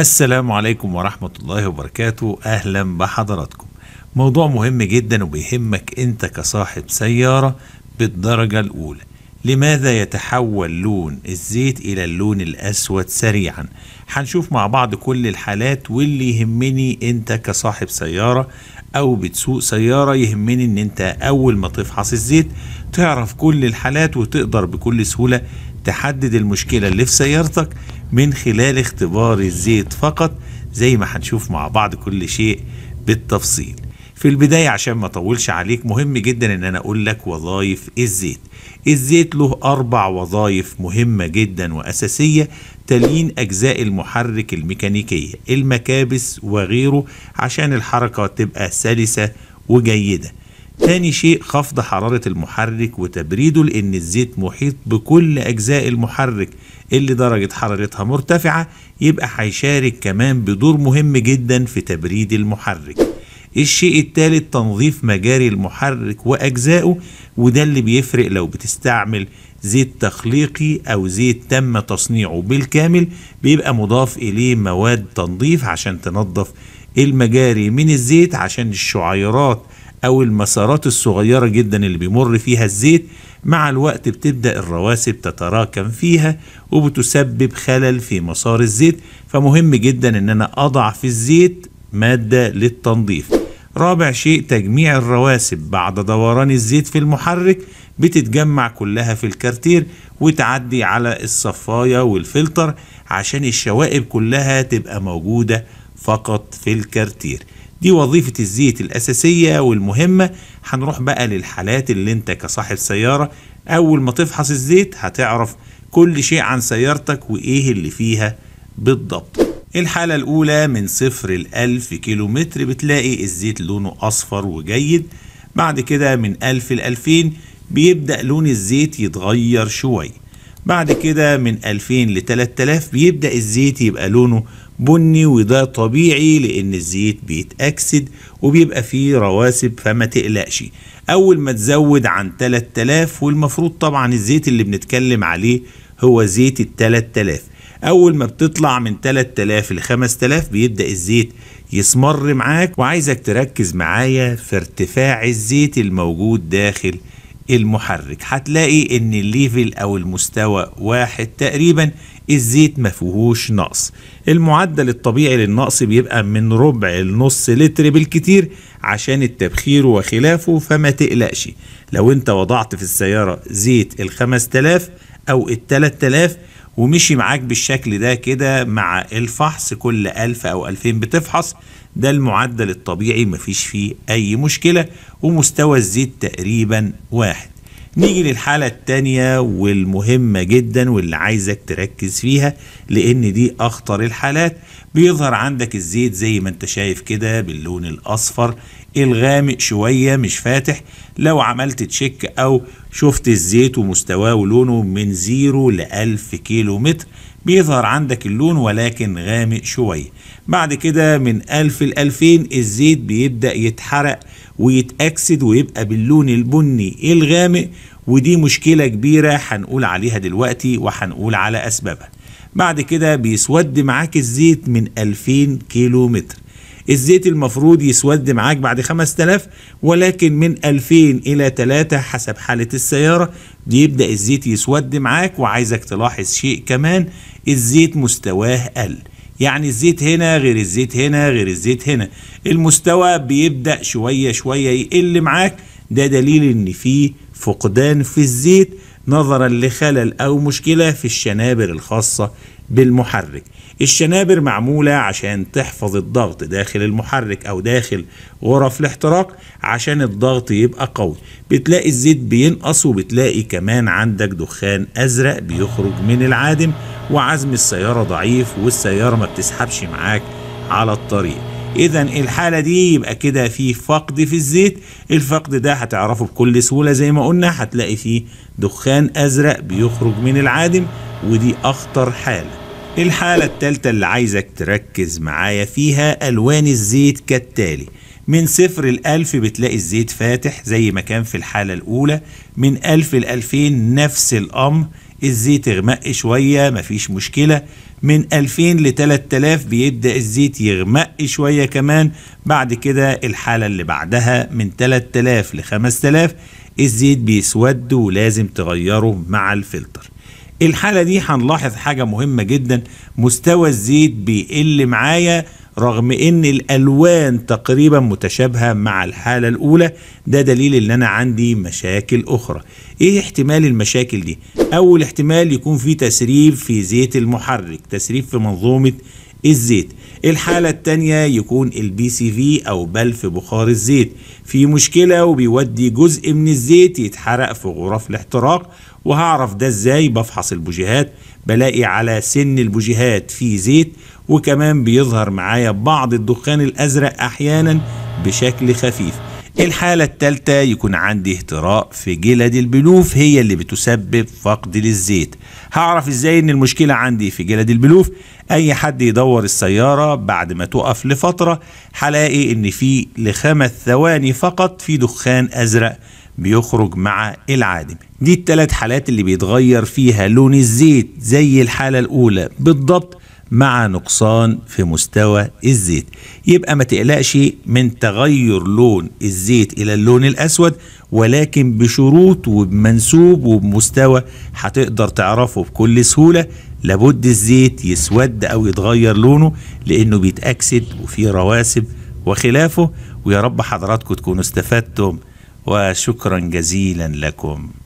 السلام عليكم ورحمة الله وبركاته أهلا بحضراتكم موضوع مهم جدا وبيهمك انت كصاحب سيارة بالدرجة الأولى لماذا يتحول لون الزيت إلى اللون الأسود سريعا هنشوف مع بعض كل الحالات واللي يهمني انت كصاحب سيارة او بتسوق سيارة يهمني ان انت اول ما تفحص الزيت تعرف كل الحالات وتقدر بكل سهولة تحدد المشكلة اللي في سيارتك من خلال اختبار الزيت فقط زي ما هنشوف مع بعض كل شيء بالتفصيل في البداية عشان ما اطولش عليك مهم جدا ان انا اقول لك وظائف الزيت الزيت له اربع وظائف مهمة جدا واساسية تلين اجزاء المحرك الميكانيكية المكابس وغيره عشان الحركة تبقى سلسة وجيدة تاني شيء خفض حرارة المحرك وتبريده لأن الزيت محيط بكل أجزاء المحرك اللي درجة حرارتها مرتفعة يبقى هيشارك كمان بدور مهم جدا في تبريد المحرك الشيء الثالث تنظيف مجاري المحرك وأجزائه وده اللي بيفرق لو بتستعمل زيت تخليقي أو زيت تم تصنيعه بالكامل بيبقى مضاف إليه مواد تنظيف عشان تنظف المجاري من الزيت عشان الشعيرات أو المسارات الصغيرة جدا اللي بيمر فيها الزيت مع الوقت بتبدأ الرواسب تتراكم فيها وبتسبب خلل في مسار الزيت فمهم جدا ان انا اضع في الزيت مادة للتنظيف رابع شيء تجميع الرواسب بعد دوران الزيت في المحرك بتتجمع كلها في الكارتير وتعدي على الصفاية والفلتر عشان الشوائب كلها تبقى موجودة فقط في الكارتير دي وظيفة الزيت الأساسية والمهمة هنروح بقى للحالات اللي انت كصاحب سيارة أول ما تفحص الزيت هتعرف كل شيء عن سيارتك وإيه اللي فيها بالضبط الحالة الأولى من صفر لألف كيلومتر بتلاقي الزيت لونه أصفر وجيد بعد كده من ألف لألفين بيبدأ لون الزيت يتغير شوي بعد كده من ألفين لتلات تلاف بيبدأ الزيت يبقى لونه بني وده طبيعي لأن الزيت بيتأكسد وبيبقى فيه رواسب فما تقلقش أول ما تزود عن تلات تلاف والمفروض طبعا الزيت اللي بنتكلم عليه هو زيت التلات تلاف اول ما بتطلع من 3000 ل 5000 بيبدا الزيت يسمر معاك وعايزك تركز معايا في ارتفاع الزيت الموجود داخل المحرك هتلاقي ان الليفل او المستوى واحد تقريبا الزيت ما فيهوش نقص المعدل الطبيعي للنقص بيبقى من ربع لنص لتر بالكتير عشان التبخير وخلافه فما تقلقش لو انت وضعت في السيارة زيت الخمس تلاف او التلات تلاف ومشي معاك بالشكل ده كده مع الفحص كل ألف أو ألفين بتفحص ده المعدل الطبيعي مفيش فيه أي مشكلة ومستوى الزيت تقريبا واحد نيجي للحالة التانية والمهمة جدا واللي عايزك تركز فيها لان دي اخطر الحالات بيظهر عندك الزيت زي ما انت شايف كده باللون الاصفر الغامق شوية مش فاتح لو عملت تشيك او شفت الزيت ومستواه ولونه من زيرو لألف كيلو متر بيظهر عندك اللون ولكن غامق شوية بعد كده من ألف لألفين الزيت بيبدأ يتحرق ويتأكسد ويبقى باللون البني الغامق ودي مشكلة كبيرة هنقول عليها دلوقتي وهنقول على أسبابها بعد كده بيسود معاك الزيت من 2000 كيلو متر الزيت المفروض يسود معاك بعد 5000 ولكن من 2000 إلى 3 حسب حالة السيارة بيبدأ الزيت يسود معاك وعايزك تلاحظ شيء كمان الزيت مستواه قل يعني الزيت هنا غير الزيت هنا غير الزيت هنا المستوى بيبدأ شوية شوية يقل معاك ده دليل ان في فقدان في الزيت نظرا لخلل او مشكلة في الشنابر الخاصة بالمحرك الشنابر معمولة عشان تحفظ الضغط داخل المحرك او داخل غرف الاحتراق عشان الضغط يبقى قوي بتلاقي الزيت بينقص وبتلاقي كمان عندك دخان ازرق بيخرج من العادم وعزم السيارة ضعيف والسيارة ما بتسحبش معاك على الطريق اذا الحالة دي يبقى كده في فقد في الزيت الفقد ده هتعرفه بكل سهولة زي ما قلنا هتلاقي فيه دخان ازرق بيخرج من العادم ودي اخطر حالة الحالة التالتة اللي عايزك تركز معايا فيها الوان الزيت كالتالي من صفر الألف بتلاقي الزيت فاتح زي ما كان في الحالة الأولى من ألف لألفين نفس الأمر الزيت يغمق شوية مفيش مشكلة من 2000 ل 3000 بيبدأ الزيت يغمق شوية كمان بعد كده الحالة اللي بعدها من 3000 ل 5000 الزيت بيسود ولازم تغيره مع الفلتر الحالة دي هنلاحظ حاجة مهمة جدا مستوى الزيت بيقل معايا رغم ان الالوان تقريبا متشابهه مع الحاله الاولى ده دليل ان انا عندي مشاكل اخرى ايه احتمال المشاكل دي اول احتمال يكون في تسريب في زيت المحرك تسريب في منظومه الزيت الحالة التانية يكون البي سي في أو بلف بخار الزيت في مشكلة وبيودي جزء من الزيت يتحرق في غرف الاحتراق وهعرف ده ازاي بفحص البوجيهات بلاقي على سن البوجيهات في زيت وكمان بيظهر معايا بعض الدخان الأزرق أحيانا بشكل خفيف الحالة الثالثة يكون عندي اهتراء في جلد البلوف هي اللي بتسبب فقد للزيت هعرف ازاي ان المشكلة عندي في جلد البلوف اي حد يدور السيارة بعد ما تقف لفترة هلاقي ان في لخمس ثواني فقط في دخان ازرق بيخرج مع العادم دي التلات حالات اللي بيتغير فيها لون الزيت زي الحالة الاولى بالضبط مع نقصان في مستوى الزيت يبقى ما تقلقش من تغير لون الزيت الى اللون الاسود ولكن بشروط وبمنسوب وبمستوى هتقدر تعرفه بكل سهوله لابد الزيت يسود او يتغير لونه لانه بيتاكسد وفيه رواسب وخلافه ويا رب حضراتكم تكونوا استفدتم وشكرا جزيلا لكم